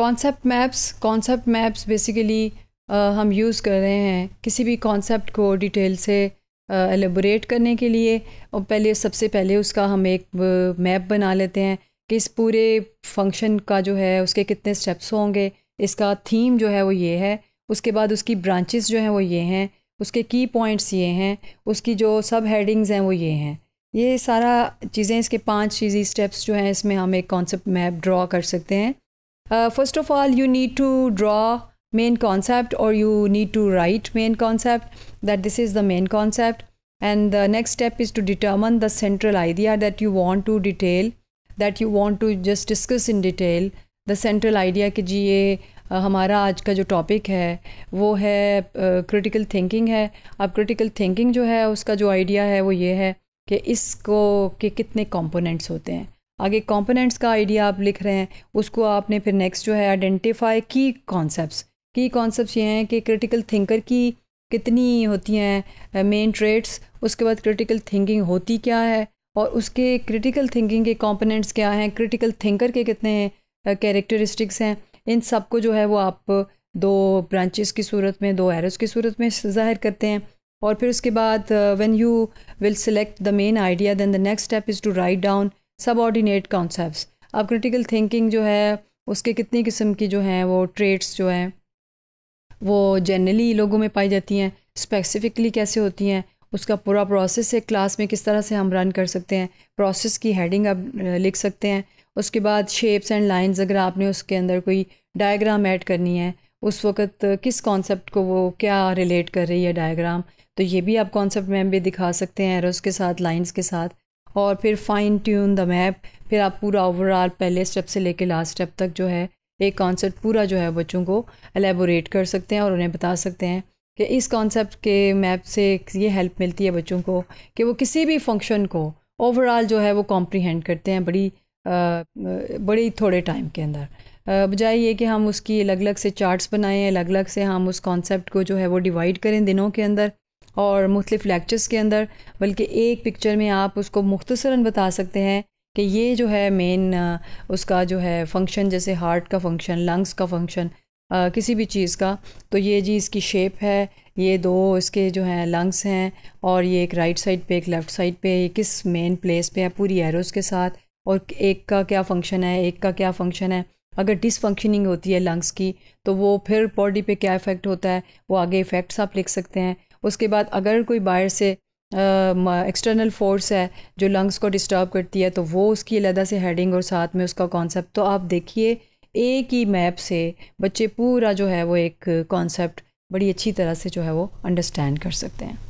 concept maps concept maps basically हम use कर रहे हैं किसी भी कॉन्सेप्ट को डिटेल से एलेबोरेट uh, करने के लिए और पहले सबसे पहले उसका हम एक मैप uh, बना लेते हैं कि इस पूरे फंक्शन का जो है उसके कितने स्टेप्स होंगे इसका थीम जो है वो ये है उसके बाद उसकी ब्रांचेस जो हैं वो ये हैं उसके की पॉइंट्स ये हैं उसकी जो सब हेडिंग्स हैं वो ये हैं ये सारा चीज़ें इसके पांच चीज़ी स्टेप्स जो हैं इसमें हम एक कॉन्सेप्ट मैप ड्रॉ कर सकते हैं first of all you need to draw main concept और you need to write main concept that this is the main concept and the next step is to determine the central idea that you want to detail that you want to just discuss in detail the central idea कि जी ये uh, हमारा आज का जो topic है वो है क्रिटिकल uh, थिंकिंग है अब क्रिटिकल थिंकिंग जो है उसका जो आइडिया है वो ये है कि इसको के कितने कॉम्पोनेंट्स होते हैं आगे कंपोनेंट्स का आइडिया आप लिख रहे हैं उसको आपने फिर नेक्स्ट जो है आइडेंटिफाई की कॉन्सेप्ट्स की कॉन्सेप्ट्स ये हैं कि क्रिटिकल थिंकर की कितनी होती हैं मेन ट्रेड्स उसके बाद क्रिटिकल थिंकिंग होती क्या है और उसके क्रिटिकल थिंकिंग के कंपोनेंट्स क्या हैं क्रिटिकल थिंकर के कितने कैरेक्टरिस्टिक्स हैं इन सब को जो है वो आप दो ब्रांचेस की सूरत में दो एरस की सूरत में ज़ाहिर करते हैं और फिर उसके बाद when you will select the main idea then the next step is to write down subordinate concept अब क्रिटिकल थिंकिंग जो है उसके कितनी किस्म की जो हैं वो ट्रेट्स जो हैं वो जनरली लोगों में पाई जाती हैं स्पेसिफिकली कैसे होती हैं उसका पूरा प्रोसेस एक क्लास में किस तरह से हम रन कर सकते हैं प्रोसेस की हेडिंग आप लिख सकते हैं उसके बाद शेप्स एंड लाइंस अगर आपने उसके अंदर कोई डायग्राम ऐड करनी है उस वक्त किस कॉन्सेप्ट को वो क्या रिलेट कर रही है डायग्राम तो ये भी आप कॉन्सेप्ट मैम भी दिखा सकते हैं एरोस के साथ लाइंस के साथ और फिर फाइन ट्यून द मैप फिर आप पूरा ओवरऑल पहले स्टेप से लेके लास्ट स्टेप तक जो है एक कॉन्सेप्ट पूरा जो है बच्चों को एलेबोरेट कर सकते हैं और उन्हें बता सकते हैं कि इस कॉन्सेप्ट के मैप से ये हेल्प मिलती है बच्चों को कि वो किसी भी फंक्शन को ओवरऑल जो है वो कॉम्प्रीहेंड करते हैं बड़ी आ, बड़ी थोड़े टाइम के अंदर बजाय ये कि हम उसकी अलग अलग से चार्ट्स बनाएं अलग अलग से हम उस कॉन्सेप्ट को जो है वो डिवाइड करें दिनों के अंदर और मुख्तफ लेक्चर्स के अंदर बल्कि एक पिक्चर में आप उसको मुख्तसरा बता सकते हैं कि ये जो है मेन उसका जो है फंक्शन जैसे हार्ट का फंक्शन लंग्स का फंक्शन किसी भी चीज़ का तो ये जी इसकी शेप है ये दो इसके जो हैं लंग्स हैं और ये एक राइट साइड पे एक लेफ़्ट साइड पे ये किस मेन प्लेस पे है पूरी एरोस के साथ और एक का क्या फंक्शन है एक का क्या फंक्शन है अगर डिसफंक्शनिंग होती है लंग्स की तो वो फिर बॉडी पे क्या इफ़ेक्ट होता है वो आगे इफ़ेक्ट्स आप लिख सकते हैं उसके बाद अगर कोई बाहर से एक्सटर्नल फोर्स है जो लंग्स को डिस्टर्ब करती है तो वो उसकी अलहदा से हेडिंग और साथ में उसका कॉन्सेप्ट तो आप देखिए एक ही मैप से बच्चे पूरा जो है वो एक कॉन्सेप्ट बड़ी अच्छी तरह से जो है वो अंडरस्टैंड कर सकते हैं